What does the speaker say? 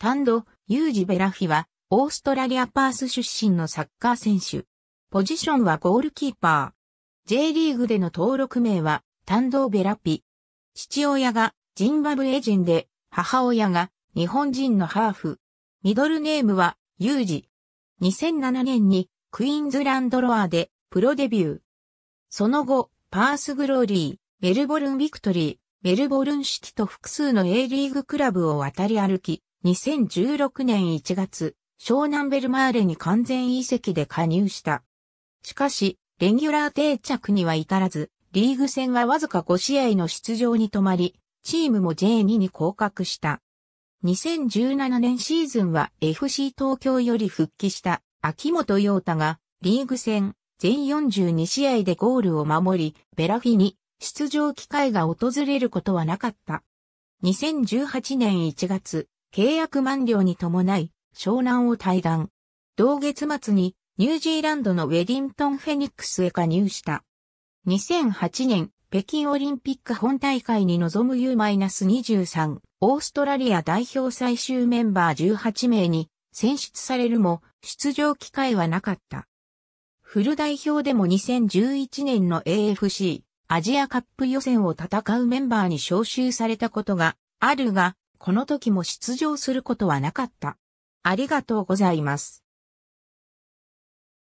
タンド、ユージ・ベラフィは、オーストラリアパース出身のサッカー選手。ポジションはゴールキーパー。J リーグでの登録名は、タンド・ベラピ。父親がジンバブエ人で、母親が日本人のハーフ。ミドルネームは、ユージ。2007年に、クイーンズランドロアで、プロデビュー。その後、パースグローリー、メルボルン・ビクトリー、メルボルンシティと複数の A リーグクラブを渡り歩き、2016年1月、湘南ベルマーレに完全移籍で加入した。しかし、レギュラー定着には至らず、リーグ戦はわずか5試合の出場に止まり、チームも J2 に降格した。2017年シーズンは FC 東京より復帰した秋元陽太がリーグ戦全42試合でゴールを守り、ベラフィに出場機会が訪れることはなかった。2018年1月、契約満了に伴い、湘南を退団。同月末にニュージーランドのウェディントン・フェニックスへ加入した。2008年、北京オリンピック本大会に臨む U-23 オーストラリア代表最終メンバー18名に選出されるも出場機会はなかった。フル代表でも2011年の AFC アジアカップ予選を戦うメンバーに招集されたことがあるが、この時も出場することはなかった。ありがとうございます。